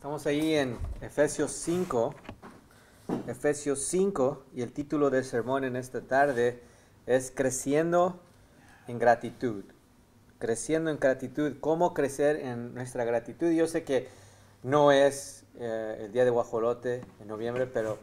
Estamos ahí en Efesios 5, Efesios 5, y el título del sermón en esta tarde es Creciendo en gratitud. Creciendo en gratitud, cómo crecer en nuestra gratitud. Yo sé que no es eh, el día de guajolote en noviembre, pero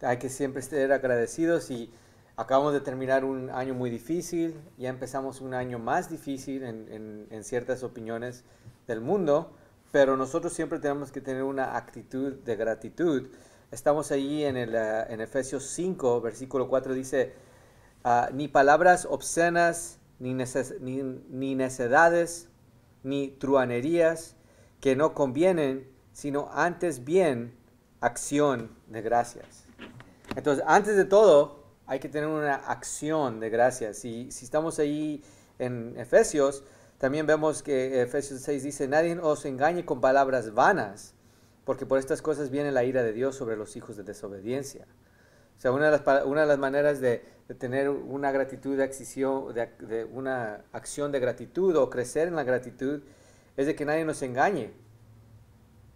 hay que siempre estar agradecidos y acabamos de terminar un año muy difícil, ya empezamos un año más difícil en ciertas opiniones del mundo pero nosotros siempre tenemos que tener una actitud de gratitud. Estamos allí en, el, eh, en Efesios 5, versículo 4, dice, ah, ni palabras obscenas, ni, ni, necedades, ni truanerías que no convienen, sino antes bien acción de gracias. Entonces, antes de todo, hay que tener una acción de gracias. Si, si estamos ahí en Efesios, también vemos que Efesios 6 dice, nadie os engañe con palabras vanas, porque por estas cosas viene la ira de Dios sobre los hijos de desobediencia. O sea, una de las, maneras de, tener una gratitud, de, acción, de, de, una acción de gratitud o crecer en la gratitud es de que nadie nos engañe.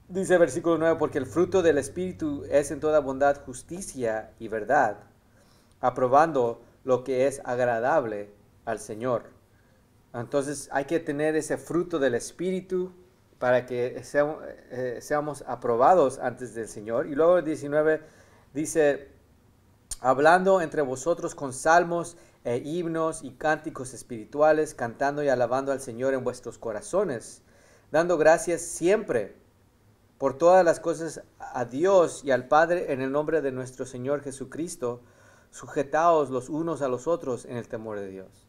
Dice versículo 9, porque el fruto del Espíritu es en toda bondad justicia y verdad, aprobando lo que es agradable al Señor. Entonces hay que tener ese fruto del Espíritu para que eh, seamos, aprobados antes del Señor. Y luego el 19 dice, hablando entre vosotros con salmos e himnos y cánticos espirituales, cantando y alabando al Señor en vuestros corazones, dando gracias siempre por todas las cosas a Dios y al Padre en el nombre de nuestro Señor Jesucristo, sujetaos los unos a los otros en el temor de Dios.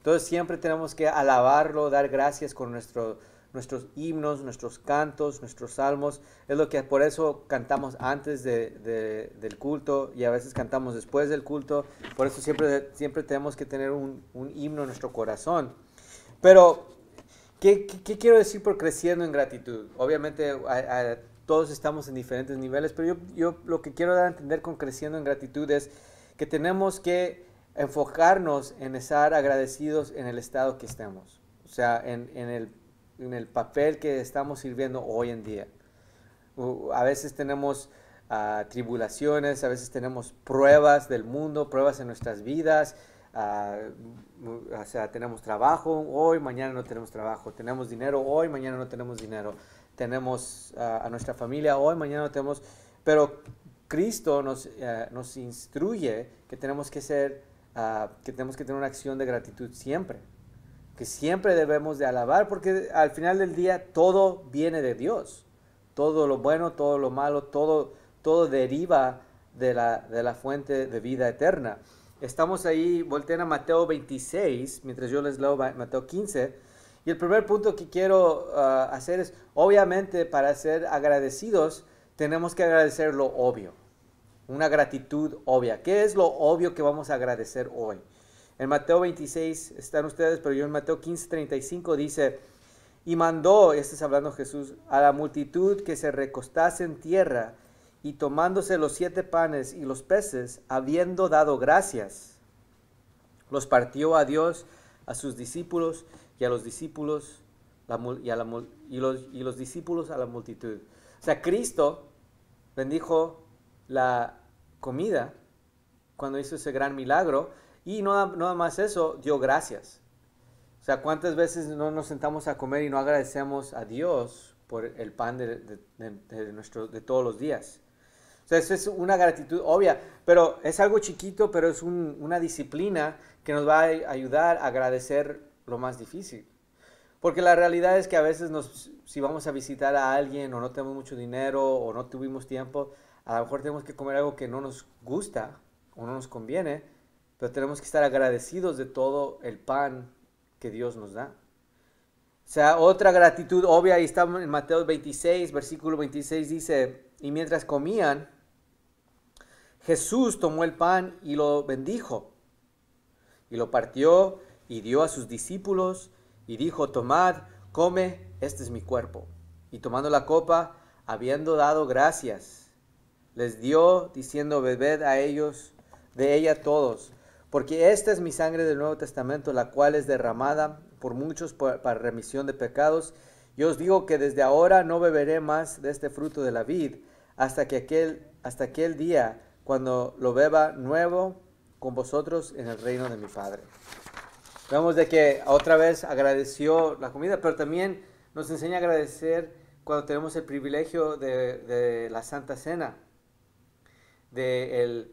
Entonces siempre tenemos que alabarlo, dar gracias con nuestro, nuestros himnos, nuestros cantos, nuestros salmos. Es lo que por eso cantamos antes del culto y a veces cantamos después del culto. Por eso siempre, siempre tenemos que tener un, himno en nuestro corazón. Pero, ¿qué, quiero decir por creciendo en gratitud? Obviamente todos estamos en diferentes niveles, pero yo, yo lo que quiero dar a entender con creciendo en gratitud es que tenemos que enfocarnos en estar agradecidos en el estado que estemos, o sea, en, el, papel que estamos sirviendo hoy en día. a veces tenemos ah, tribulaciones, a veces tenemos pruebas del mundo, pruebas en nuestras vidas, ah, o sea, tenemos trabajo hoy, mañana no tenemos trabajo, tenemos dinero hoy, mañana no tenemos dinero, tenemos ah, a nuestra familia hoy, mañana no tenemos, pero Cristo nos, eh, nos instruye que tenemos que ser que tenemos que tener una acción de gratitud siempre, que siempre debemos de alabar, porque al final del día todo viene de Dios, todo lo bueno, todo lo malo, todo, todo deriva de la, de la fuente de vida eterna. Estamos ahí, volteen a Mateo 26, mientras yo les leo Mateo 15. Y el primer punto que quiero ah, hacer es, obviamente, para ser agradecidos, tenemos que agradecer lo obvio. Una gratitud obvia. ¿Qué es lo obvio que vamos a agradecer hoy? En Mateo 26 están ustedes, pero yo en Mateo 15, 35 dice, y mandó, este es hablando Jesús, a la multitud que se recostase en tierra y tomándose los siete panes y los peces, habiendo dado gracias, los partió a Dios, a sus discípulos y a los discípulos la, y, a la, y, los, y los discípulos a la multitud. O sea, Cristo bendijo la, comida cuando hizo ese gran milagro. Y nada, más eso, dio gracias. O sea, ¿cuántas veces no nos sentamos a comer y no agradecemos a Dios por el pan de, de, nuestro, de todos los días? O sea, eso es una gratitud obvia, pero es algo chiquito, pero es una disciplina que nos va a ayudar a agradecer lo más difícil. Porque la realidad es que a veces nos, si vamos a visitar a alguien o no tenemos mucho dinero o no tuvimos tiempo, a lo mejor tenemos que comer algo que no nos gusta o no nos conviene, pero tenemos que estar agradecidos de todo el pan que Dios nos da. O sea, otra gratitud obvia, ahí está en Mateo 26, versículo 26 dice, y mientras comían, Jesús tomó el pan y lo bendijo, y lo partió y dio a sus discípulos, y dijo, tomad, come, este es mi cuerpo. Y tomando la copa, habiendo dado gracias, les dio, diciendo, bebed a ellos, de ella todos, porque esta es mi sangre del Nuevo Testamento, la cual es derramada por muchos para remisión de pecados. Yo os digo que desde ahora no beberé más de este fruto de la vid, hasta que aquel, hasta aquel día, cuando lo beba nuevo con vosotros en el reino de mi Padre. Vemos de que otra vez agradeció la comida, pero también nos enseña a agradecer cuando tenemos el privilegio de la Santa Cena de,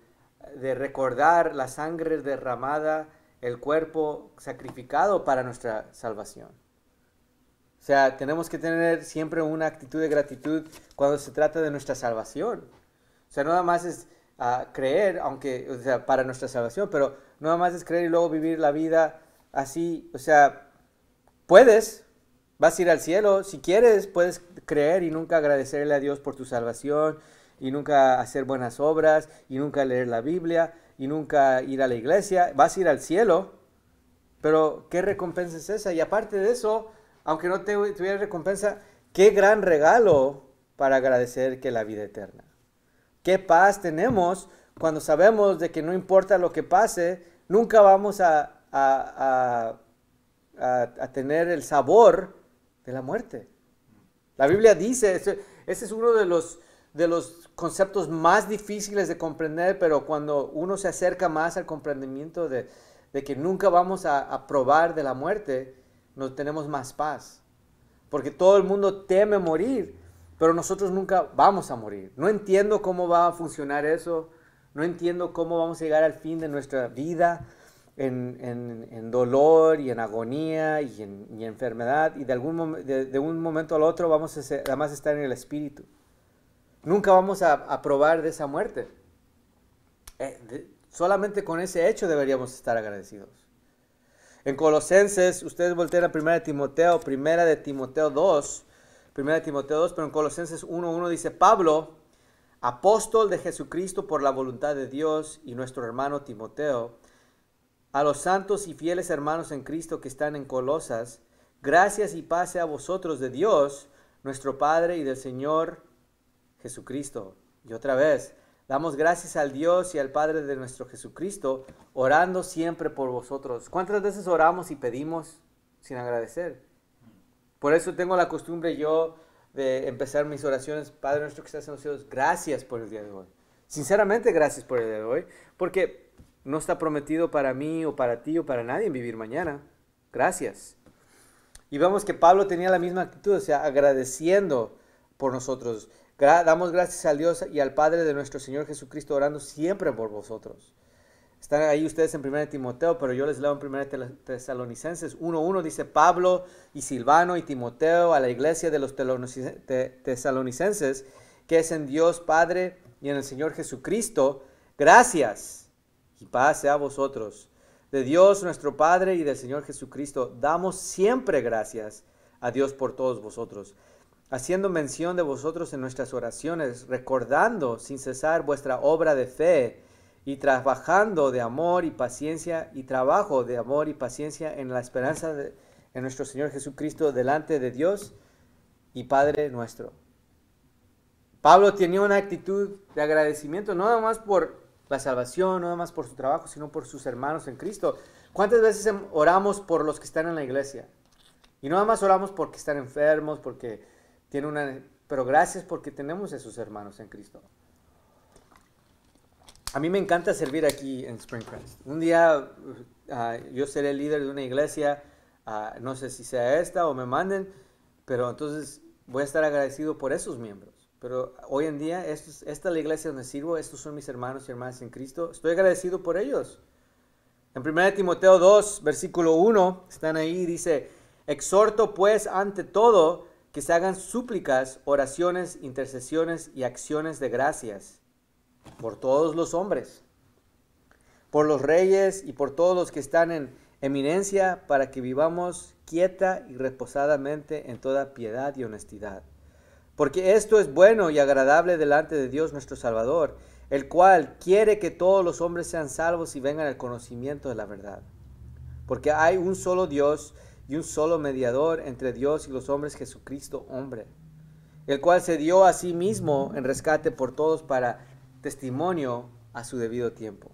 recordar la sangre derramada, el cuerpo sacrificado para nuestra salvación. O sea, tenemos que tener siempre una actitud de gratitud cuando se trata de nuestra salvación. O sea, nada más es ah, creer, aunque, o sea, para nuestra salvación, pero nada más es creer y luego vivir la vida así. O sea, puedes, vas a ir al cielo, si quieres, puedes creer y nunca agradecerle a Dios por tu salvación, y nunca hacer buenas obras y nunca leer la Biblia y nunca ir a la iglesia, vas a ir al cielo, pero ¿qué recompensa es esa? Y aparte de eso, aunque no te tuviera recompensa, qué gran regalo para agradecer que la vida eterna. Qué paz tenemos cuando sabemos de que no importa lo que pase, nunca vamos a, a, a, tener el sabor de la muerte. La Biblia dice, ese es uno de los de los conceptos más difíciles de comprender, pero cuando uno se acerca más al comprendimiento de, que nunca vamos a, probar de la muerte, nos tenemos más paz. Porque todo el mundo teme morir, pero nosotros nunca vamos a morir. No entiendo cómo va a funcionar eso, no entiendo cómo vamos a llegar al fin de nuestra vida en, dolor y en agonía y en, enfermedad, y de, algún, de, un momento al otro vamos a estar en el espíritu. Nunca vamos a, aprobar probar de esa muerte. Eh, solamente con ese hecho deberíamos estar agradecidos. En Colosenses, ustedes voltean a 1 Timoteo, 1 de Timoteo 2, 1 Timoteo 2, pero en Colosenses 1.1 dice, Pablo, apóstol de Jesucristo por la voluntad de Dios y nuestro hermano Timoteo, a los santos y fieles hermanos en Cristo que están en Colosas, gracias y pase a vosotros de Dios, nuestro Padre y del Señor Jesucristo. Y otra vez, damos gracias al Dios y al Padre de nuestro Jesucristo, orando siempre por vosotros. ¿Cuántas veces oramos y pedimos sin agradecer? Por eso tengo la costumbre yo de empezar mis oraciones, Padre nuestro que estás en los cielos, gracias por el día de hoy. Sinceramente, gracias por el día de hoy, porque no está prometido para mí o para ti o para nadie vivir mañana. Gracias. Y vemos que Pablo tenía la misma actitud, o sea, agradeciendo por nosotros damos gracias al Dios y al Padre de nuestro Señor Jesucristo orando siempre por vosotros. Están ahí ustedes en 1 Timoteo, pero yo les leo en 1 Tesalonicenses 1.1, dice Pablo y Silvano y Timoteo a la iglesia de los tesalonicenses, que es en Dios Padre y en el Señor Jesucristo, gracias y paz sea a vosotros. De Dios nuestro Padre y del Señor Jesucristo, damos siempre gracias a Dios por todos vosotros haciendo mención de vosotros en nuestras oraciones, recordando sin cesar vuestra obra de fe y trabajando de amor y paciencia y trabajo de amor y paciencia en la esperanza de en nuestro Señor Jesucristo delante de Dios y Padre nuestro. Pablo tenía una actitud de agradecimiento, no nada más por la salvación, no nada más por su trabajo, sino por sus hermanos en Cristo. ¿Cuántas veces em, oramos por los que están en la iglesia? Y no nada más oramos porque están enfermos, porque tiene una, pero gracias porque tenemos a esos hermanos en Cristo. A mí me encanta servir aquí en Springcrest. Un día uh, uh, yo seré líder de una iglesia, uh, no sé si sea esta o me manden, pero entonces voy a estar agradecido por esos miembros. Pero hoy en día esta es la iglesia donde sirvo, estos son mis hermanos y hermanas en Cristo. Estoy agradecido por ellos. En 1 Timoteo 2, versículo 1, están ahí, dice, exhorto pues ante todo que se hagan súplicas, oraciones, intercesiones y acciones de gracias por todos los hombres, por los reyes y por todos los que están en eminencia, para que vivamos quieta y reposadamente en toda piedad y honestidad. Porque esto es bueno y agradable delante de Dios nuestro Salvador, el cual quiere que todos los hombres sean salvos y vengan al conocimiento de la verdad. Porque hay un solo Dios, y un solo mediador entre Dios y los hombres, Jesucristo hombre, el cual se dio a sí mismo en rescate por todos para testimonio a su debido tiempo.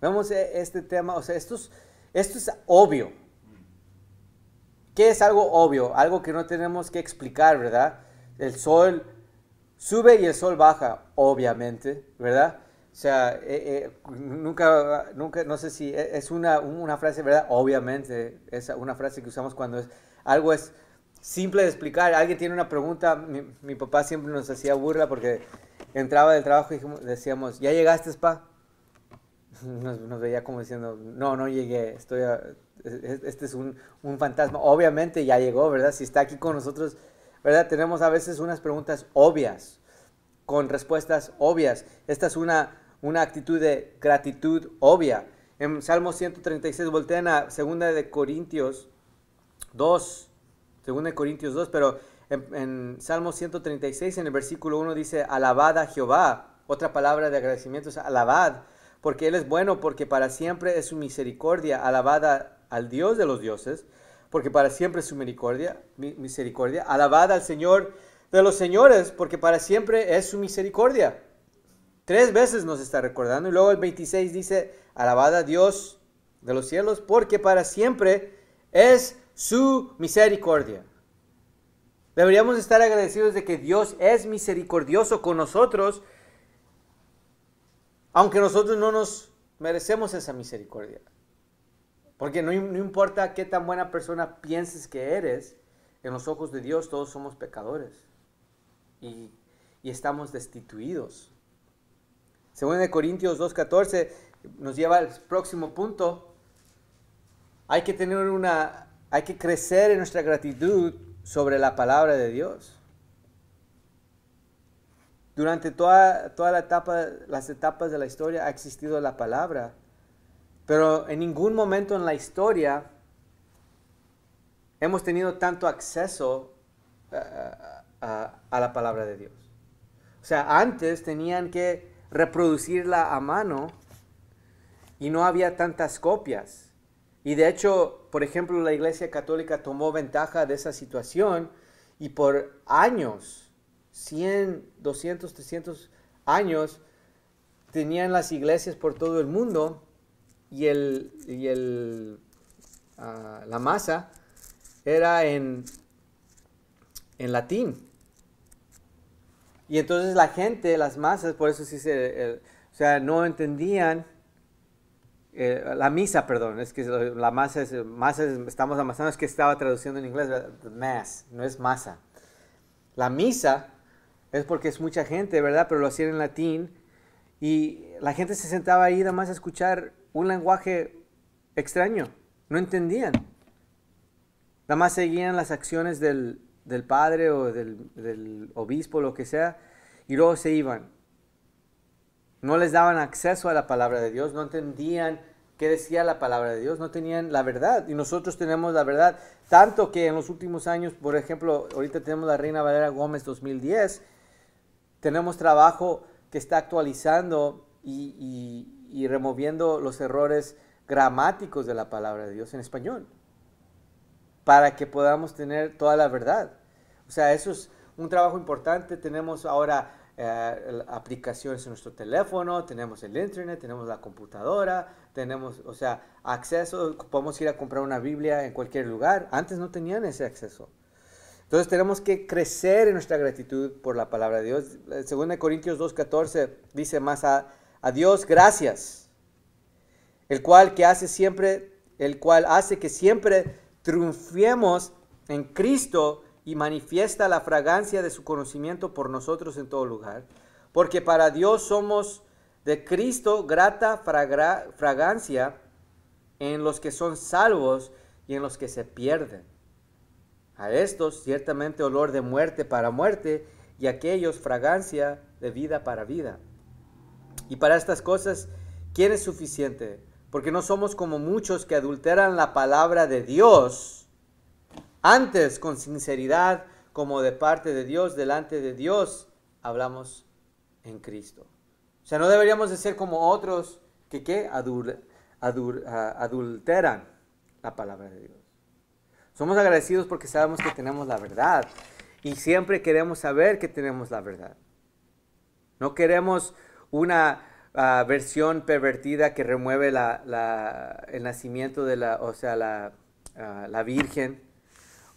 Vemos eh, este tema, o sea, esto es, esto es obvio. ¿Qué es algo obvio? Algo que no tenemos que explicar, ¿verdad? El sol sube y el sol baja, obviamente, ¿verdad? O sea, eh, eh, nunca, nunca, no sé si eh, es una, frase, ¿verdad? Obviamente, es una frase que usamos cuando es, algo es simple de explicar. Alguien tiene una pregunta, mi, papá siempre nos hacía burla porque entraba del trabajo y decíamos, ¿ya llegaste, spa Nos, veía como diciendo, no, no llegué, estoy este es un, un fantasma. Obviamente ya llegó, ¿verdad? Si está aquí con nosotros, ¿verdad? Tenemos a veces unas preguntas obvias, con respuestas obvias. Esta es una una actitud de gratitud obvia. En Salmo 136, voltean a 2 de Corintios 2, 2 de Corintios 2, pero en, en, Salmo 136, en el versículo 1 dice, alabada a Jehová. Otra palabra de agradecimiento es alabad, porque Él es bueno, porque para siempre es su misericordia. Alabada al Dios de los dioses, porque para siempre es su misericordia. misericordia. alabada al Señor de los señores, porque para siempre es su misericordia. Tres veces nos está recordando. Y luego el 26 dice, alabada Dios de los cielos, porque para siempre es su misericordia. Deberíamos estar agradecidos de que Dios es misericordioso con nosotros, aunque nosotros no nos merecemos esa misericordia. Porque no, importa qué tan buena persona pienses que eres, en los ojos de Dios todos somos pecadores y, y estamos destituidos según de Corintios 2.14 nos lleva al próximo punto. Hay que tener una, hay que crecer en nuestra gratitud sobre la palabra de Dios. Durante toda, toda la etapa, las etapas de la historia ha existido la palabra, pero en ningún momento en la historia hemos tenido tanto acceso eh, eh, a la palabra de Dios. O sea, antes tenían que reproducirla a mano y no había tantas copias. Y de hecho, por ejemplo, la Iglesia Católica tomó ventaja de esa situación y por años, 100, 200, 300 años, tenían las iglesias por todo el mundo y, el, ah, la masa era en, en latín. Y entonces la gente, las masas, por eso sí se, eh, o sea, no entendían eh, la misa, perdón, es que la masa es, masa estamos amasando, es que estaba traduciendo en inglés, the mass, no es masa. La misa es porque es mucha gente, ¿verdad? Pero lo hacían en latín y la gente se sentaba ahí nada más a escuchar un lenguaje extraño, no entendían. Nada más seguían las acciones del, del padre o del, obispo, lo que sea, y luego se iban. No les daban acceso a la palabra de Dios, no entendían qué decía la palabra de Dios, no tenían la verdad. Y nosotros tenemos la verdad, tanto que en los últimos años, por ejemplo, ahorita tenemos la Reina Valera Gómez 2010, tenemos trabajo que está actualizando y removiendo los errores gramáticos de la palabra de Dios en español para que podamos tener toda la verdad. O sea, eso es un trabajo importante. Tenemos ahora eh, aplicaciones en nuestro teléfono, tenemos el internet, tenemos la computadora, tenemos, o sea, acceso, podemos ir a comprar una Biblia en cualquier lugar. Antes no tenían ese acceso. Entonces tenemos que crecer en nuestra gratitud por la palabra de Dios. 2 eh, Corintios 2.14 dice más a, a Dios gracias, el cual que hace siempre, el cual hace que siempre triunfiemos en Cristo y manifiesta la fragancia de su conocimiento por nosotros en todo lugar, porque para Dios somos de Cristo grata fragancia en los que son salvos y en los que se pierden. A estos ciertamente olor de muerte para muerte y a aquellos fragancia de vida para vida. Y para estas cosas, ¿quién es suficiente? porque no somos como muchos que adulteran la palabra de Dios, antes con sinceridad, como de parte de Dios, delante de Dios, hablamos en Cristo. O sea, no deberíamos de ser como otros que ¿qué? Ah, adulteran la palabra de Dios. Somos agradecidos porque sabemos que tenemos la verdad y siempre queremos saber que tenemos la verdad. No queremos una versión pervertida que remueve el nacimiento de la, o sea, la, ah, Virgen,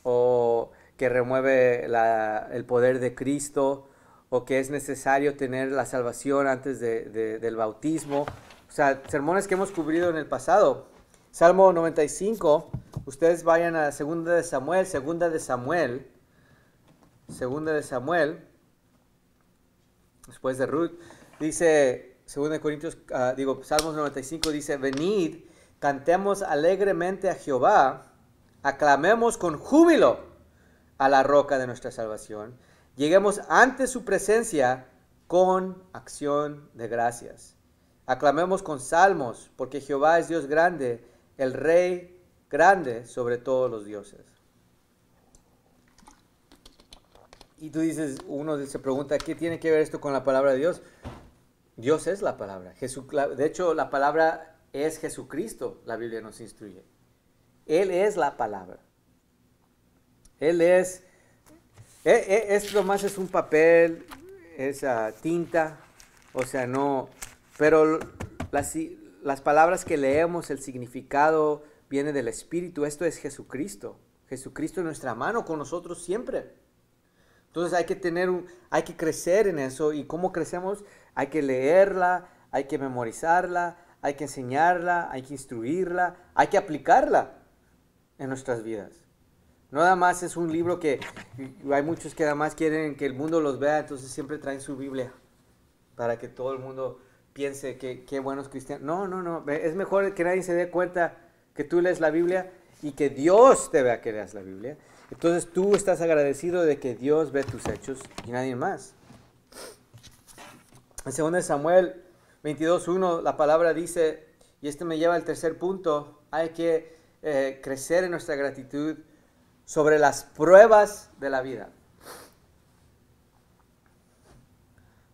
o que remueve el poder de Cristo, o que es necesario tener la salvación antes del bautismo. O sea, sermones que hemos cubrido en el pasado. Salmo 95, ustedes vayan a segunda de Samuel, segunda de Samuel, segunda de Samuel, después de Ruth, dice de Corintios, ah, digo, Salmos 95 dice, venid, cantemos alegremente a Jehová, aclamemos con júbilo a la roca de nuestra salvación, lleguemos ante su presencia con acción de gracias. Aclamemos con salmos, porque Jehová es Dios grande, el Rey grande sobre todos los dioses. Y tú dices, uno se pregunta, ¿qué tiene que ver esto con la palabra de Dios? Dios es la palabra. de hecho, la palabra es Jesucristo, la Biblia nos instruye. Él es la palabra. Él es, e, e, esto más es un papel, esa tinta, o sea, no, pero las, las palabras que leemos, el significado viene del Espíritu, esto es Jesucristo. Jesucristo en nuestra mano con nosotros siempre. Entonces hay que tener hay que crecer en eso y cómo crecemos, hay que leerla, hay que memorizarla, hay que enseñarla, hay que instruirla, hay que aplicarla en nuestras vidas. No nada más es un libro que hay muchos que nada más quieren que el mundo los vea, entonces siempre traen su Biblia para que todo el mundo piense que qué buenos cristianos. No, no, no, es mejor que nadie se dé cuenta que tú lees la Biblia y que Dios te vea que leas la Biblia, entonces tú estás agradecido de que Dios ve tus hechos y nadie más. En 2 Samuel 22.1 la palabra dice, y este me lleva al tercer punto, hay que eh, crecer en nuestra gratitud sobre las pruebas de la vida.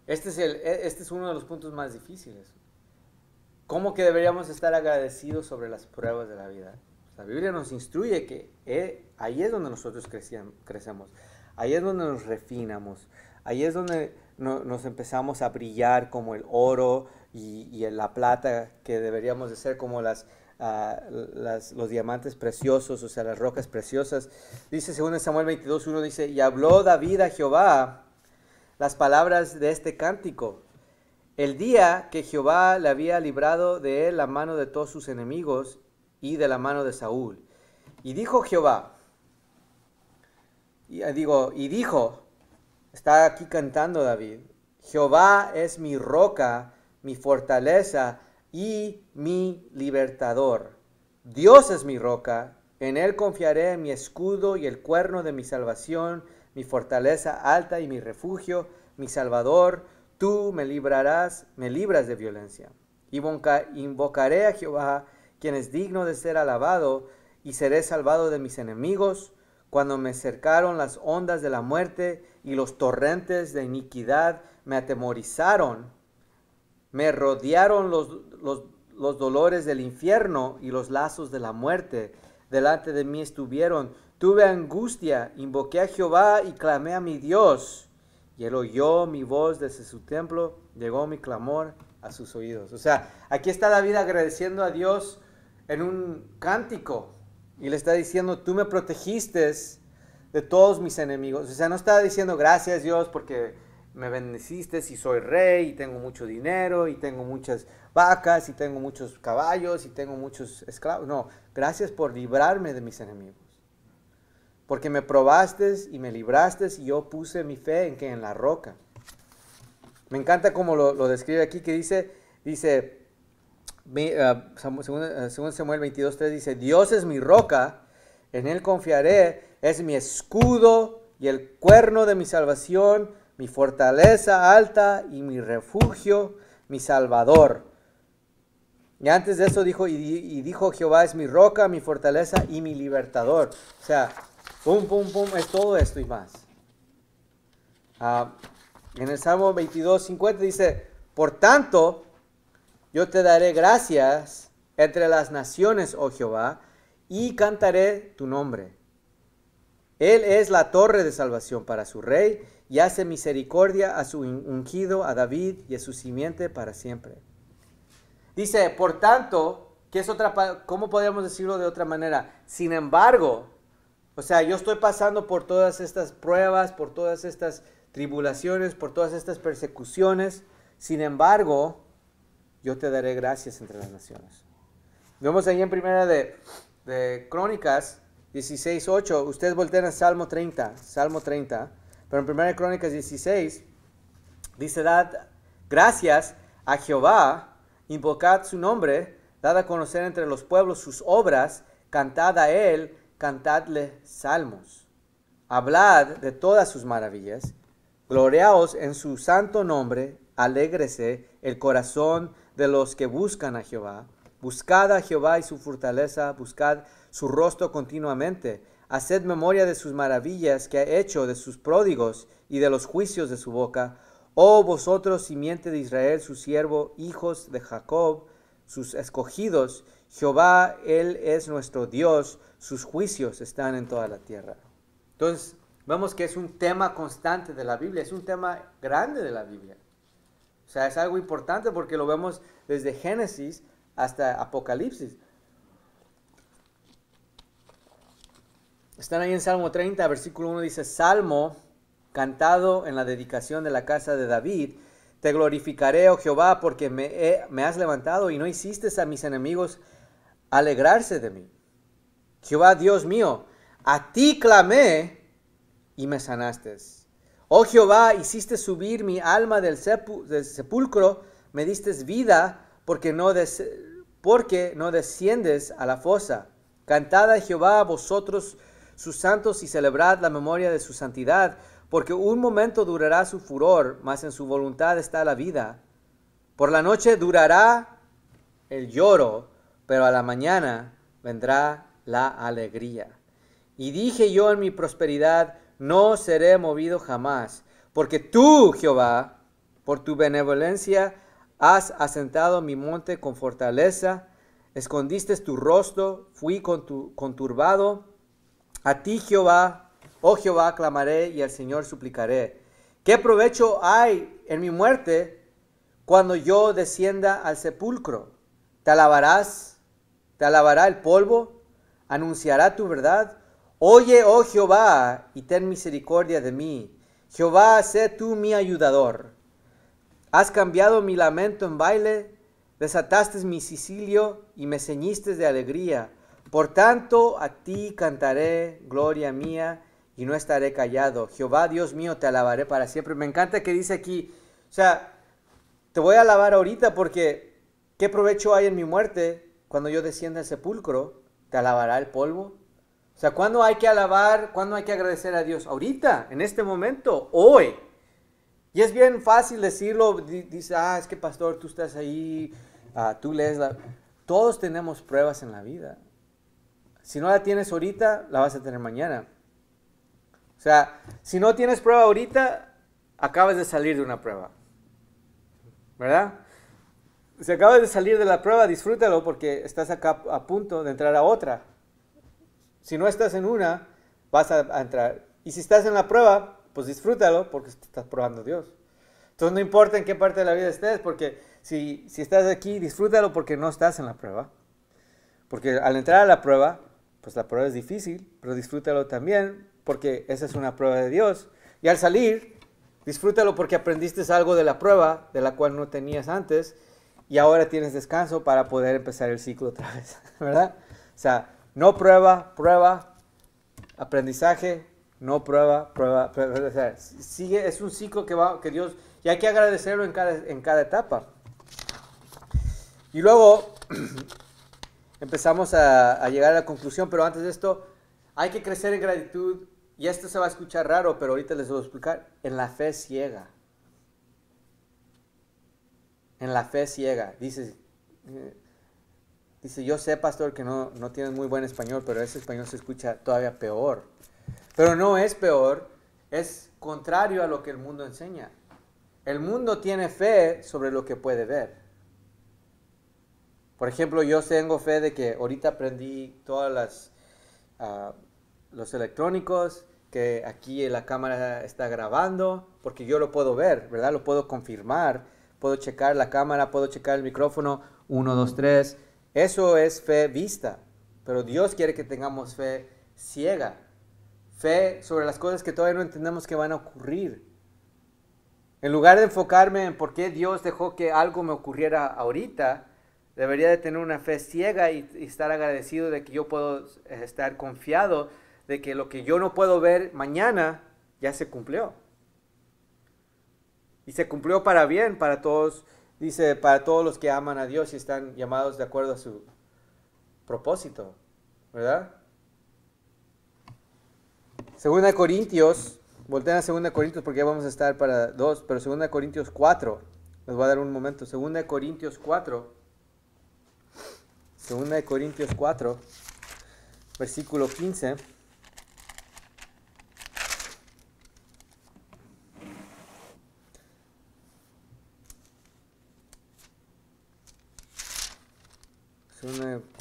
Este es, el, e, este es uno de los puntos más difíciles. ¿Cómo que deberíamos estar agradecidos sobre las pruebas de la vida? La Biblia nos instruye que eh, ahí es donde nosotros crecemos, ahí es donde nos refinamos, ahí es donde nos empezamos a brillar como el oro y, la plata que deberíamos de ser como ah, los diamantes preciosos, o sea, las rocas preciosas. Dice según Samuel 22, 1, dice, y habló David a Jehová las palabras de este cántico. El día que Jehová le había librado de él la mano de todos sus enemigos y de la mano de Saúl. Y dijo Jehová, y, eh, digo, y dijo, está aquí cantando David, Jehová es mi roca, mi fortaleza y mi libertador. Dios es mi roca, en él confiaré mi escudo y el cuerno de mi salvación, mi fortaleza alta y mi refugio, mi salvador, tú me librarás, me libras de violencia. Y Invocaré a Jehová quien es digno de ser alabado, y seré salvado de mis enemigos. Cuando me cercaron las ondas de la muerte y los torrentes de iniquidad me atemorizaron, me rodearon los, los, los dolores del infierno y los lazos de la muerte. Delante de mí estuvieron. Tuve angustia, invoqué a Jehová y clamé a mi Dios. Y él oyó mi voz desde su templo, llegó mi clamor a sus oídos. O sea, aquí está David agradeciendo a Dios en un cántico y le está diciendo, tú me protegiste de todos mis enemigos. O sea, no está diciendo gracias Dios porque me bendeciste y soy rey y tengo mucho dinero y tengo muchas vacas y tengo muchos caballos y tengo muchos esclavos. No, gracias por librarme de mis enemigos. Porque me probaste y me libraste y yo puse mi fe en que en la roca. Me encanta como lo, lo describe aquí que dice, dice, Ah, eh, según Samuel 22.3 dice, Dios es mi roca, en Él confiaré, es mi escudo y el cuerno de mi salvación, mi fortaleza alta y mi refugio, mi salvador. Y antes de eso dijo, y, dijo Jehová es mi roca, mi fortaleza y mi libertador. O sea, pum, pum, pum, es todo esto y más. Ah, en el Salmo 22, 50 dice, por tanto, yo te daré gracias entre las naciones, oh Jehová, y cantaré tu nombre. Él es la torre de salvación para su rey y hace misericordia a su ungido, a David y a su simiente para siempre. Dice, por tanto, que es otra, ¿cómo podríamos decirlo de otra manera? Sin embargo, o sea, yo estoy pasando por todas estas pruebas, por todas estas tribulaciones, por todas estas persecuciones. Sin embargo, yo te daré gracias entre las naciones. Vemos ahí en primera de, de Crónicas 16.8. 8, ustedes voltean a Salmo 30, Salmo 30, pero en primera de Crónicas 16 dice, dad gracias a Jehová, invocad su nombre, dad a conocer entre los pueblos sus obras, cantad a él, cantadle salmos, hablad de todas sus maravillas, gloriaos en su santo nombre, alégrese el corazón de los que buscan a Jehová. Buscad a Jehová y su fortaleza, buscad su rostro continuamente. Haced memoria de sus maravillas que ha hecho, de sus pródigos y de los juicios de su boca. Oh vosotros, simiente de Israel, su siervo, hijos de Jacob, sus escogidos, Jehová, Él es nuestro Dios, sus juicios están en toda la tierra. Entonces, vemos que es un tema constante de la Biblia, es un tema grande de la Biblia. O sea, es algo importante porque lo vemos desde Génesis hasta Apocalipsis. Están ahí en Salmo 30, versículo 1 dice, Salmo cantado en la dedicación de la casa de David. Te glorificaré, oh Jehová, porque me, has levantado y no hiciste a mis enemigos alegrarse de mí. Jehová, Dios mío, a ti clamé y me sanaste. Oh Jehová, hiciste subir mi alma del, sepulcro, me diste vida, porque no, porque no desciendes a la fosa. Cantad a Jehová vosotros sus santos y celebrad la memoria de su santidad, porque un momento durará su furor, mas en su voluntad está la vida. Por la noche durará el lloro, pero a la mañana vendrá la alegría. Y dije yo en mi prosperidad, no seré movido jamás, porque tú, Jehová, por tu benevolencia, has asentado mi monte con fortaleza, escondiste tu rostro, fui conturbado. A ti, Jehová, oh Jehová, clamaré y al Señor suplicaré. ¿Qué provecho hay en mi muerte cuando yo descienda al sepulcro? ¿Te alabarás? ¿Te alabará el polvo? ¿Anunciará tu verdad? Oye, oh Jehová, y ten misericordia de mí. Jehová, sé tú mi ayudador. Has cambiado mi lamento en baile, desataste mi sicilio y me ceñiste de alegría. Por tanto, a ti cantaré, gloria mía, y no estaré callado. Jehová, Dios mío, te alabaré para siempre. Me encanta que dice aquí, o sea, te voy a alabar ahorita porque ¿qué provecho hay en mi muerte cuando yo descienda al sepulcro? ¿Te alabará el polvo? O sea, ¿cuándo hay que alabar? ¿Cuándo hay que agradecer a Dios? Ahorita, en este momento, hoy. Y es bien fácil decirlo, dice, ah, es que pastor, tú estás ahí, ah, tú lees la... Todos tenemos pruebas en la vida. Si no la tienes ahorita, la vas a tener mañana. O sea, si no tienes prueba ahorita, acabas de salir de una prueba. ¿Verdad? Si acabas de salir de la prueba, disfrútalo porque estás acá a punto de entrar a otra. Si no estás en una, vas a, entrar. Y si estás en la prueba, pues disfrútalo porque estás probando Dios. Entonces no importa en qué parte de la vida estés, porque si, si estás aquí, disfrútalo porque no estás en la prueba. Porque al entrar a la prueba, pues la prueba es difícil, pero disfrútalo también porque esa es una prueba de Dios. Y al salir, disfrútalo porque aprendiste algo de la prueba de la cual no tenías antes y ahora tienes descanso para poder empezar el ciclo otra vez, ¿verdad? O sea, no prueba, prueba, aprendizaje, no prueba, prueba, prueba. sigue, es un ciclo que, va, que Dios, y hay que agradecerlo en cada, en cada etapa. Y luego empezamos a, a llegar a la conclusión, pero antes de esto, hay que crecer en gratitud, y esto se va a escuchar raro, pero ahorita les voy a explicar, en la fe ciega. En la fe ciega. Dices, eh, Dice, yo sé, pastor, que no, no tienes muy buen español, pero ese español se escucha todavía peor. Pero no es peor, es contrario a lo que el mundo enseña. El mundo tiene fe sobre lo que puede ver. Por ejemplo, yo tengo fe de que ahorita aprendí todas las... Ah, los electrónicos, que aquí la cámara está grabando, porque yo lo puedo ver, ¿verdad? Lo puedo confirmar, puedo checar la cámara, puedo checar el micrófono, 1, 2, 3, eso es fe vista, pero Dios quiere que tengamos fe ciega, fe sobre las cosas que todavía no entendemos que van a ocurrir. En lugar de enfocarme en por qué Dios dejó que algo me ocurriera ahorita, debería de tener una fe ciega y, estar agradecido de que yo puedo estar confiado de que lo que yo no puedo ver mañana ya se cumplió. Y se cumplió para bien para todos Dice, para todos los que aman a Dios y están llamados de acuerdo a su propósito, ¿verdad? Segunda de Corintios, volteen a Segunda de Corintios porque ya vamos a estar para dos, pero Segunda de Corintios 4, Nos va a dar un momento, Segunda de Corintios 4, Segunda de Corintios 4, versículo 15.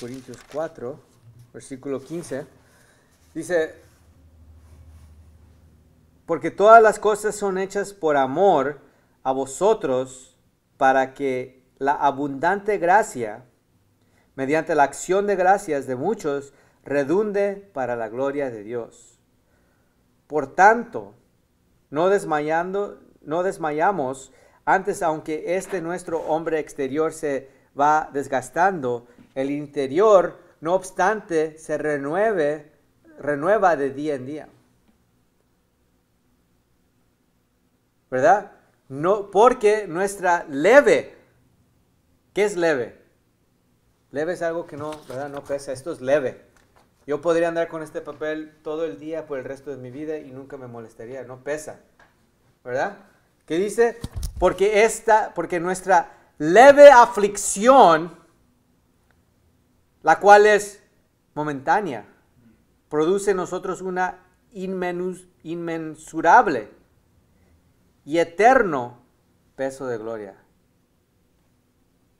Corintios 4, versículo 15, dice, porque todas las cosas son hechas por amor a vosotros para que la abundante gracia, mediante la acción de gracias de muchos, redunde para la gloria de Dios. Por tanto, no desmayando, no desmayamos, antes aunque este nuestro hombre exterior se va desgastando, el interior, no obstante, se renueve, renueva de día en día. ¿Verdad? No, porque nuestra leve, ¿qué es leve? Leve es algo que no, ¿verdad? No pesa, esto es leve. Yo podría andar con este papel todo el día por el resto de mi vida y nunca me molestaría, no pesa. ¿Verdad? ¿Qué dice? Porque esta, porque nuestra leve aflicción la cual es momentánea, produce en nosotros una inmensurable y eterno peso de gloria.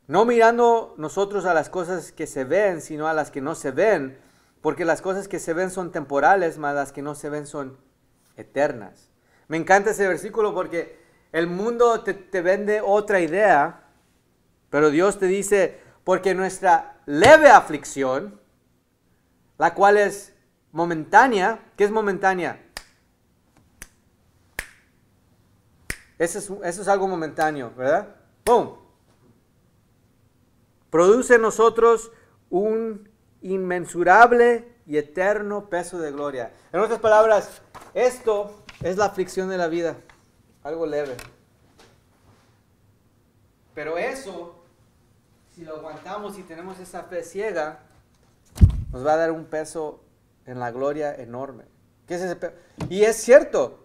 No mirando nosotros a las cosas que se ven, sino a las que no se ven, porque las cosas que se ven son temporales, más las que no se ven son eternas. Me encanta ese versículo porque el mundo te vende otra idea, pero Dios te dice, porque nuestra leve aflicción, la cual es momentánea. ¿Qué es momentánea? Eso es, algo momentáneo, ¿verdad? ¡Pum! Produce en nosotros un inmensurable y eterno peso de gloria. En otras palabras, esto es la aflicción de la vida, algo leve. Pero eso si lo aguantamos y tenemos esa fe ciega, nos va a dar un peso en la gloria enorme. ¿Qué es ese y es cierto,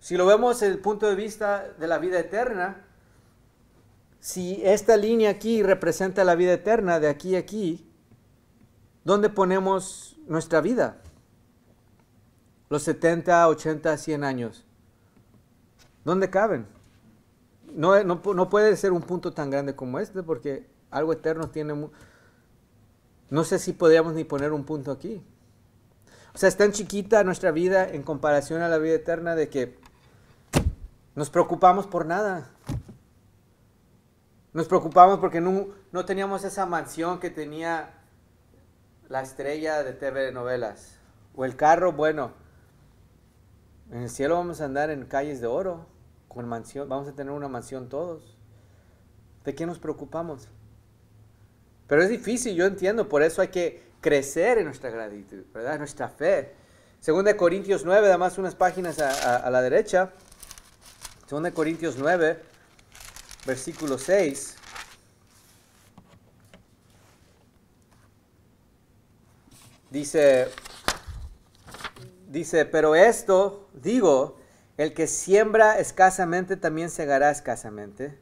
si lo vemos desde el punto de vista de la vida eterna, si esta línea aquí representa la vida eterna, de aquí a aquí, ¿dónde ponemos nuestra vida? Los 70, 80, 100 años. ¿Dónde caben? no, no, puede ser un punto tan grande como este porque algo eterno tiene... no sé si podríamos ni poner un punto aquí. O sea, es tan chiquita nuestra vida en comparación a la vida eterna de que nos preocupamos por nada. Nos preocupamos porque no, teníamos esa mansión que tenía la estrella de TV novelas. O el carro, bueno, en el cielo vamos a andar en calles de oro, con mansión, vamos a tener una mansión todos. ¿De qué nos preocupamos? Pero es difícil, yo entiendo, por eso hay que crecer en nuestra gratitud, ¿verdad? Nuestra fe. Segunda de Corintios 9, además unas páginas a, la derecha. Segunda de Corintios 9, versículo 6. Dice, dice, pero esto digo, el que siembra escasamente también segará escasamente,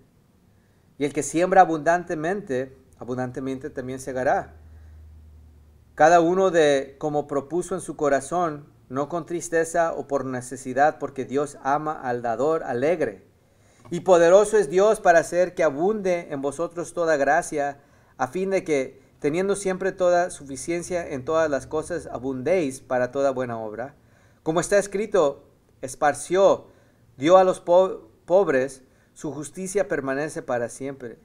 y el que siembra abundantemente abundantemente también segará. Cada uno de como propuso en su corazón, no con tristeza o por necesidad, porque Dios ama al dador alegre. Y poderoso es Dios para hacer que abunde en vosotros toda gracia, a fin de que, teniendo siempre toda suficiencia en todas las cosas, abundéis para toda buena obra. Como está escrito, esparció, dio a los pobres, su justicia permanece para siempre.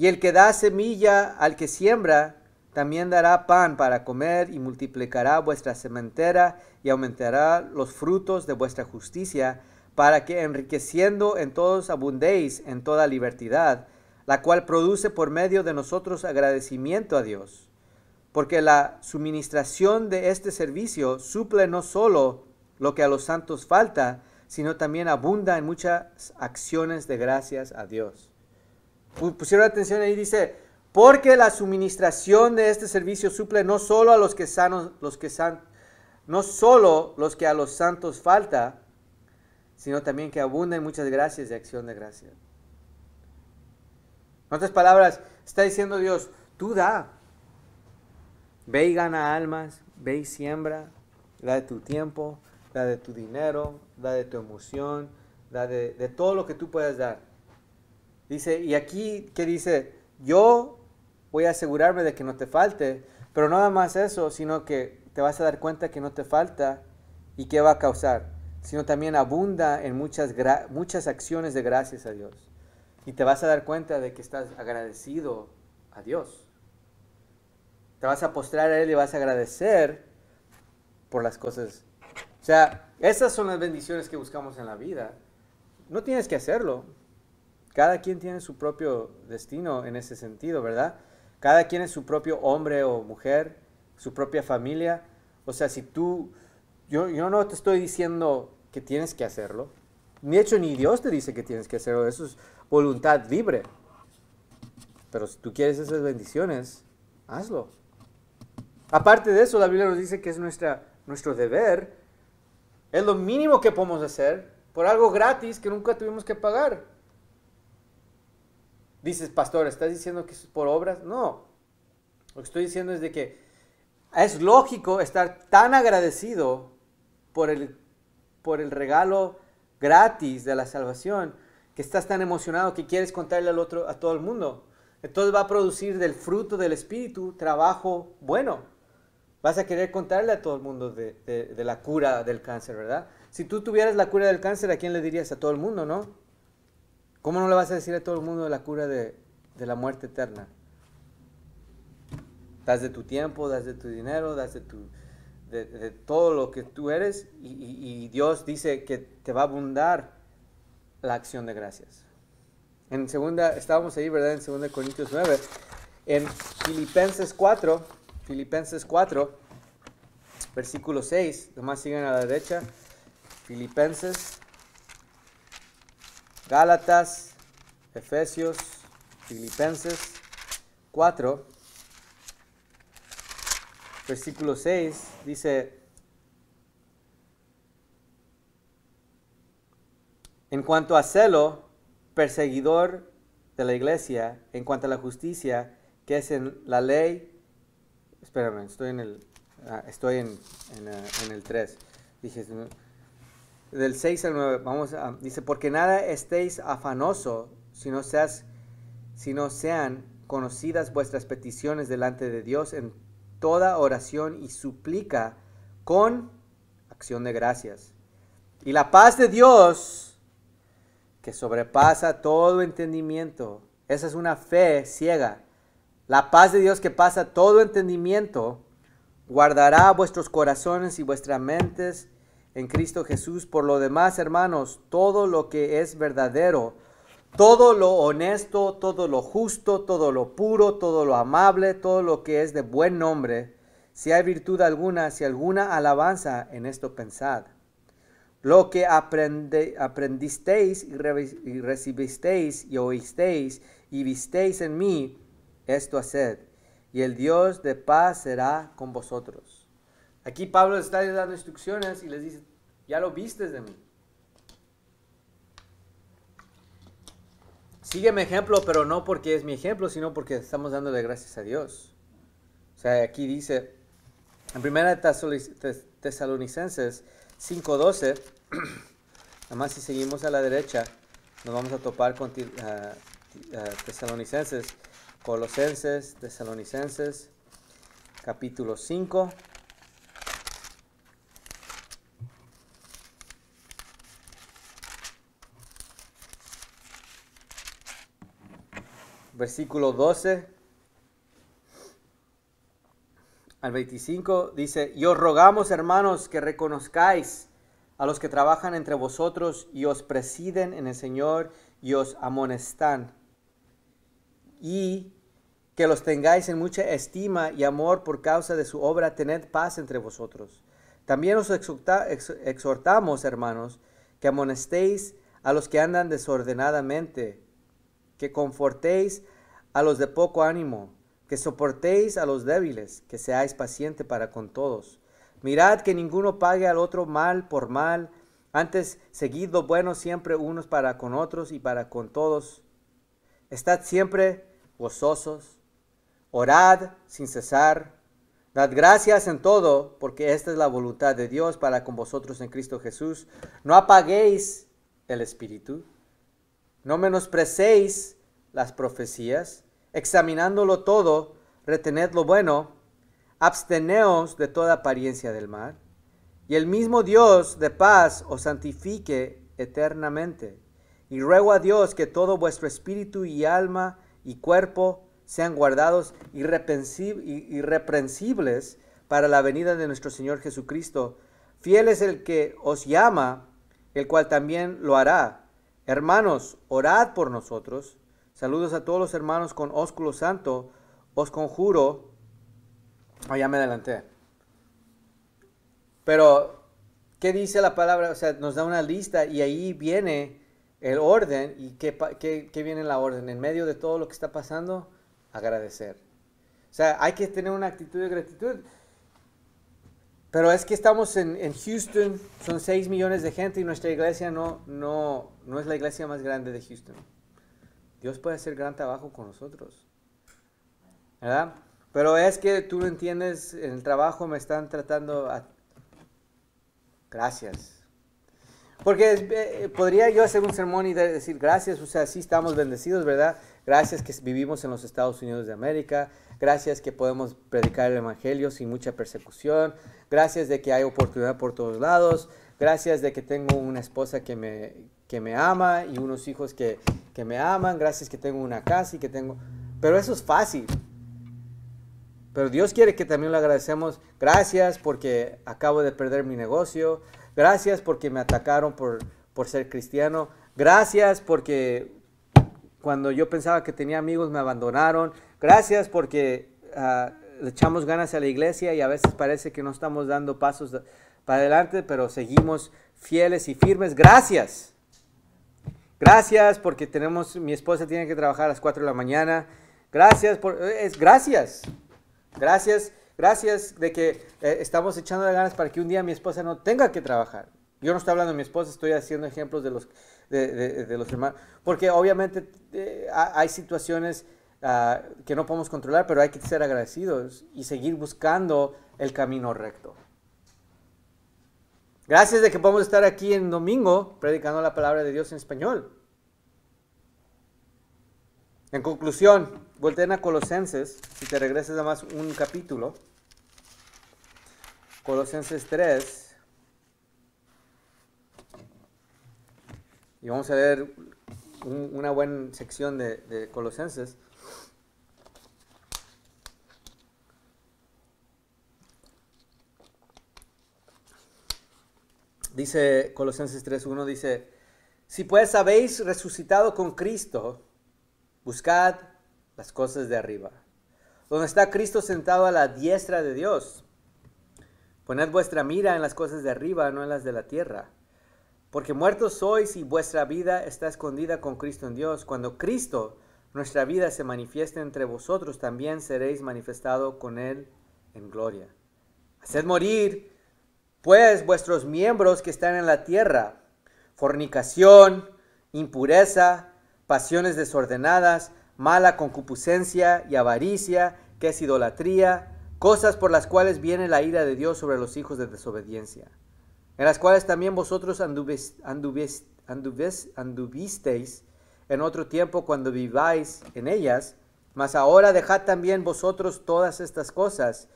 Y el que da semilla al que siembra, también dará pan para comer y multiplicará vuestra sementera y aumentará los frutos de vuestra justicia, para que enriqueciendo en todos abundéis en toda libertad, la cual produce por medio de nosotros agradecimiento a Dios. Porque la suministración de este servicio suple no solo lo que a los santos falta, sino también abunda en muchas acciones de gracias a Dios pusieron atención ahí, dice, porque la suministración de este servicio suple no solo a los que sanos, los que san, no solo los que a los santos falta, sino también que abunda en muchas gracias y acción de gracias. En otras palabras, está diciendo Dios, tú da, ve y gana almas, ve y siembra, la de tu tiempo, la de tu dinero, la de tu emoción, la de todo lo que tú puedas dar. Dice, y aquí que dice, yo voy a asegurarme de que no te falte, pero no nada más eso, sino que te vas a dar cuenta que no te falta y qué va a causar, sino también abunda en muchas, muchas acciones de gracias a Dios. Y te vas a dar cuenta de que estás agradecido a Dios. Te vas a postrar a Él y vas a agradecer por las cosas. O sea, esas son las bendiciones que buscamos en la vida. No tienes que hacerlo, cada quien tiene su propio destino en ese sentido, ¿verdad? Cada quien es su propio hombre o mujer, su propia familia. O sea, si tú, yo, yo no te estoy diciendo que tienes que hacerlo. Ni hecho ni Dios te dice que tienes que hacerlo. Eso es voluntad libre. Pero si tú quieres esas bendiciones, hazlo. Aparte de eso, la Biblia nos dice que es nuestra, nuestro deber. Es lo mínimo que podemos hacer por algo gratis que nunca tuvimos que pagar. Dices, pastor, ¿estás diciendo que es por obras? No. Lo que estoy diciendo es de que es lógico estar tan agradecido por el, por el regalo gratis de la salvación que estás tan emocionado que quieres contarle al otro, a todo el mundo. Entonces va a producir del fruto del Espíritu trabajo bueno. Vas a querer contarle a todo el mundo de, de la cura del cáncer, ¿verdad? Si tú tuvieras la cura del cáncer, ¿a quién le dirías? A todo el mundo, ¿no? ¿Cómo no le vas a decir a todo el mundo de la cura de, la muerte eterna? Das de tu tiempo, das de tu dinero, das de, de, todo lo que tú eres y, Dios dice que te va a abundar la acción de gracias. En segunda, estábamos ahí, ¿verdad? En 2 Corintios 9. En Filipenses 4, Filipenses 4, versículo 6, nomás sigan a la derecha. Filipenses Gálatas, Efesios, Filipenses 4, versículo 6, dice, en cuanto a celo, perseguidor de la iglesia, en cuanto a la justicia, que es en la ley, espérame, estoy en el, ah, estoy en, ah, el 3, dije, del 6 al 9, vamos a, dice, porque nada estéis afanoso, si no, si no sean conocidas vuestras peticiones delante de Dios en toda oración y suplica con acción de gracias. Y la paz de Dios, que sobrepasa todo entendimiento, esa es una fe ciega. La paz de Dios que pasa todo entendimiento, guardará vuestros corazones y vuestras mentes en Cristo Jesús. Por lo demás, hermanos, todo lo que es verdadero, todo lo honesto, todo lo justo, todo lo puro, todo lo amable, todo lo que es de buen nombre, si hay virtud alguna, si alguna alabanza, en esto pensad. Lo que aprendisteis y, recibisteis y oísteis y visteis en mí, esto haced, y el Dios de paz será con vosotros. Aquí Pablo está dando instrucciones y les dice, ya lo vistes de mí. Sígueme ejemplo, pero no porque es mi ejemplo, sino porque estamos dándole gracias a Dios. O sea, aquí dice, en primera Tesalonicenses 5.12, nada más si seguimos a la derecha, nos vamos a topar con Tesalonicenses, Colosenses, Tesalonicenses, capítulo 5. versículo 12 al 25, dice, y os rogamos, hermanos, que reconozcáis a los que trabajan entre vosotros y os presiden en el Señor y os amonestan, y que los tengáis en mucha estima y amor por causa de su obra, tened paz entre vosotros. También os exhortamos, hermanos, que amonestéis a los que andan desordenadamente que confortéis a los de poco ánimo, que soportéis a los débiles, que seáis paciente para con todos. Mirad que ninguno pague al otro mal por mal, antes seguid lo bueno siempre unos para con otros y para con todos. Estad siempre gozosos, orad sin cesar, dad gracias en todo, porque esta es la voluntad de Dios para con vosotros en Cristo Jesús. No apaguéis el espíritu. No menosprecéis las profecías, examinándolo todo, retened lo bueno, absteneos de toda apariencia del mal, y el mismo Dios de paz os santifique eternamente. Y ruego a Dios que todo vuestro espíritu y alma y cuerpo sean guardados irreprensibles para la venida de nuestro Señor Jesucristo. Fiel es el que os llama, el cual también lo hará. Hermanos, orad por nosotros. Saludos a todos los hermanos con ósculo santo. Os conjuro. Oh, ya me adelanté. Pero, ¿qué dice la palabra? O sea, nos da una lista y ahí viene el orden. ¿Y qué, viene la orden? En medio de todo lo que está pasando, agradecer. O sea, hay que tener una actitud de gratitud. Pero es que estamos en, Houston, son 6 millones de gente y nuestra iglesia no, no, no es la iglesia más grande de Houston. Dios puede hacer gran trabajo con nosotros. ¿Verdad? Pero es que tú lo entiendes, en el trabajo me están tratando a... Gracias. Porque eh, podría yo hacer un sermón y decir gracias, o sea, sí estamos bendecidos, ¿verdad? Gracias que vivimos en los Estados Unidos de América, gracias que podemos predicar el Evangelio sin mucha persecución, gracias de que hay oportunidad por todos lados, gracias de que tengo una esposa que me, que me ama y unos hijos que, me aman, gracias que tengo una casa y que tengo... Pero eso es fácil. Pero Dios quiere que también lo agradecemos, gracias porque acabo de perder mi negocio, gracias porque me atacaron por, por ser cristiano, gracias porque cuando yo pensaba que tenía amigos me abandonaron, gracias porque ah, le echamos ganas a la iglesia y a veces parece que no estamos dando pasos para adelante, pero seguimos fieles y firmes, gracias. Gracias porque tenemos, mi esposa tiene que trabajar a las 4 de la mañana. Gracias es gracias. Gracias, gracias de que eh, estamos echando de ganas para que un día mi esposa no tenga que trabajar. Yo no estoy hablando de mi esposa, estoy haciendo ejemplos de los, de, los hermanos. Porque obviamente eh, hay situaciones ah, que no podemos controlar, pero hay que ser agradecidos y seguir buscando el camino recto. Gracias de que podemos estar aquí en domingo predicando la palabra de Dios en español. En conclusión, volteen a Colosenses, si te regresas más un capítulo. Colosenses 3. Y vamos a ver una buena sección de, de Colosenses. dice Colosenses 3.1, dice, si pues habéis resucitado con Cristo, buscad las cosas de arriba, donde está Cristo sentado a la diestra de Dios. Poned vuestra mira en las cosas de arriba, no en las de la tierra. Porque muertos sois y vuestra vida está escondida con Cristo en Dios. Cuando Cristo, nuestra vida, se manifieste entre vosotros, también seréis manifestado con Él en gloria. Haced morir pues vuestros miembros que están en la tierra, fornicación, impureza, pasiones desordenadas, mala concupiscencia y avaricia, que es idolatría, cosas por las cuales viene la ira de Dios sobre los hijos de desobediencia, en las cuales también vosotros anduvis, anduvisteis en otro tiempo cuando viváis en ellas, mas ahora dejad también vosotros todas estas cosas,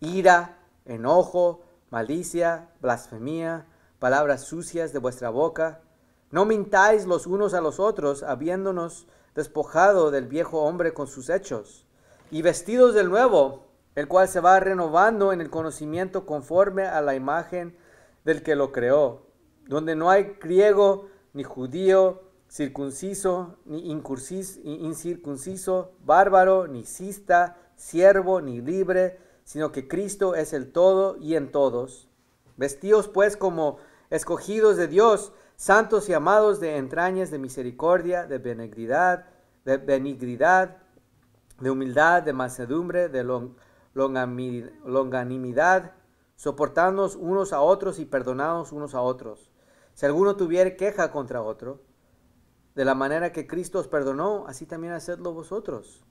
ira, enojo, malicia, blasfemia, palabras sucias de vuestra boca. No mintáis los unos a los otros, habiéndonos despojado del viejo hombre con sus hechos, y vestidos del nuevo, el cual se va renovando en el conocimiento conforme a la imagen del que lo creó, donde no hay griego ni judío, circunciso ni incircunciso, bárbaro ni cista, siervo ni libre, sino que Cristo es el todo y en todos. vestidos pues como escogidos de Dios, santos y amados de entrañas de misericordia, de benignidad, de benignidad, de humildad, de mansedumbre, de longanimidad, soportándonos unos a otros y perdonados unos a otros. Si alguno tuviere queja contra otro, de la manera que Cristo os perdonó, así también hacedlo vosotros.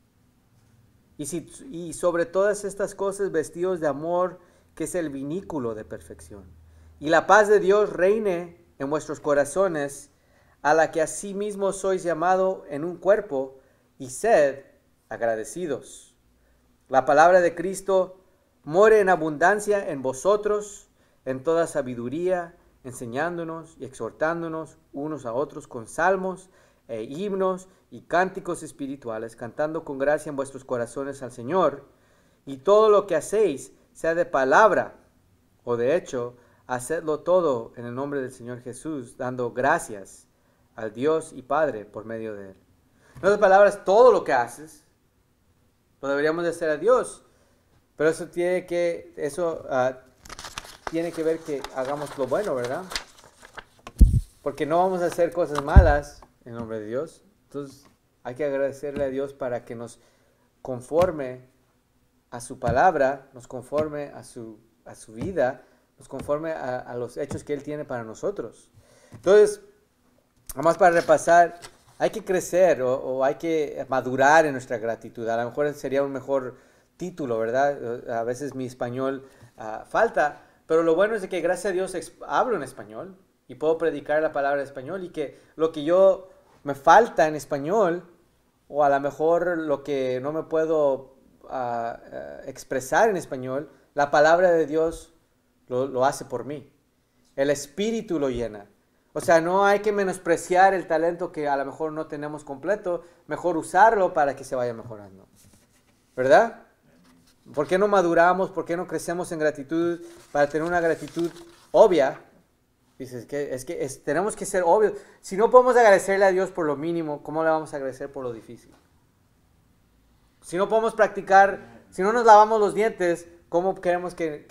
Y, sobre todas estas cosas vestidos de amor, que es el vinículo de perfección. Y la paz de Dios reine en vuestros corazones, a la que asimismo sois llamado en un cuerpo, y sed agradecidos. La palabra de Cristo more en abundancia en vosotros, en toda sabiduría, enseñándonos y exhortándonos unos a otros con salmos e himnos y cánticos espirituales, cantando con gracia en vuestros corazones al Señor, y todo lo que hacéis, sea de palabra o de hecho, hacedlo todo en el nombre del Señor Jesús, dando gracias al Dios y Padre por medio de Él. En otras palabras, todo lo que haces, lo deberíamos de hacer a Dios, pero eso tiene que, eso, ah, tiene que ver que hagamos lo bueno, ¿verdad? Porque no vamos a hacer cosas malas en nombre de Dios, entonces, hay que agradecerle a Dios para que nos conforme a su palabra, nos conforme a su, a su vida, nos conforme a, los hechos que Él tiene para nosotros. Entonces, más para repasar, hay que crecer o, hay que madurar en nuestra gratitud. A lo mejor sería un mejor título, ¿verdad? A veces mi español ah, falta, pero lo bueno es de que gracias a Dios hablo en español y puedo predicar la palabra en español y que lo que yo me falta en español o a lo mejor lo que no me puedo ah, ah, expresar en español, la palabra de Dios lo, lo hace por mí. El Espíritu lo llena. O sea, no hay que menospreciar el talento que a lo mejor no tenemos completo, mejor usarlo para que se vaya mejorando. ¿Verdad? ¿Por qué no maduramos? ¿Por qué no crecemos en gratitud para tener una gratitud obvia Dices, que, es que tenemos que ser obvios. Si no podemos agradecerle a Dios por lo mínimo, ¿cómo le vamos a agradecer por lo difícil? Si no podemos practicar, si no nos lavamos los dientes, ¿cómo queremos, que,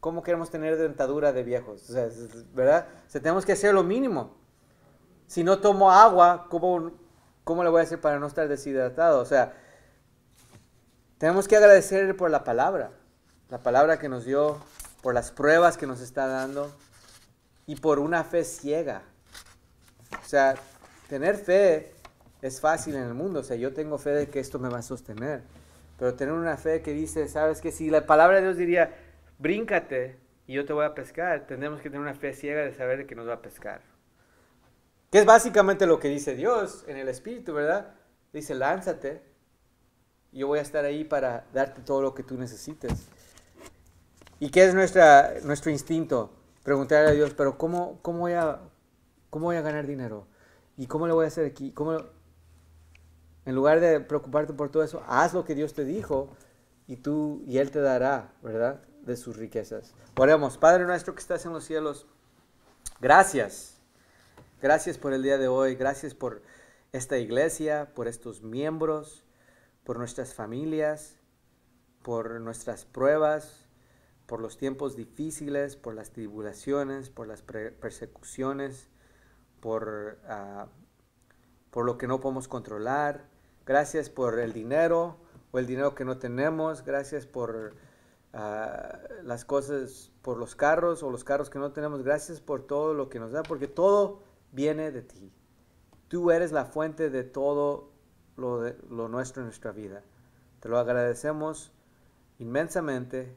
cómo queremos tener dentadura de viejos? O sea, ¿verdad? O sea, tenemos que hacer lo mínimo. Si no tomo agua, ¿cómo, ¿cómo le voy a hacer para no estar deshidratado? O sea, tenemos que agradecerle por la palabra, la palabra que nos dio, por las pruebas que nos está dando y por una fe ciega. O sea, tener fe es fácil en el mundo. O sea, yo tengo fe de que esto me va a sostener. Pero tener una fe que dice, sabes que si la palabra de Dios diría, bríncate y yo te voy a pescar, tenemos que tener una fe ciega de saber que nos va a pescar. Que es básicamente lo que dice Dios en el Espíritu, ¿verdad? Dice, lánzate y yo voy a estar ahí para darte todo lo que tú necesites. ¿Y qué es nuestra, nuestro instinto? preguntarle a Dios, pero ¿cómo, cómo, voy a, ¿cómo voy a ganar dinero? ¿Y cómo le voy a hacer aquí? ¿Cómo En lugar de preocuparte por todo eso, haz lo que Dios te dijo y, tú, y Él te dará, ¿verdad? De sus riquezas. Oremos, Padre nuestro que estás en los cielos, gracias. Gracias por el día de hoy, gracias por esta iglesia, por estos miembros, por nuestras familias, por nuestras pruebas, por los tiempos difíciles, por las tribulaciones, por las persecuciones, por, ah, por lo que no podemos controlar. Gracias por el dinero o el dinero que no tenemos. Gracias por ah, las cosas, por los carros o los carros que no tenemos. Gracias por todo lo que nos da, porque todo viene de ti. Tú eres la fuente de todo lo, de, lo nuestro en nuestra vida. Te lo agradecemos inmensamente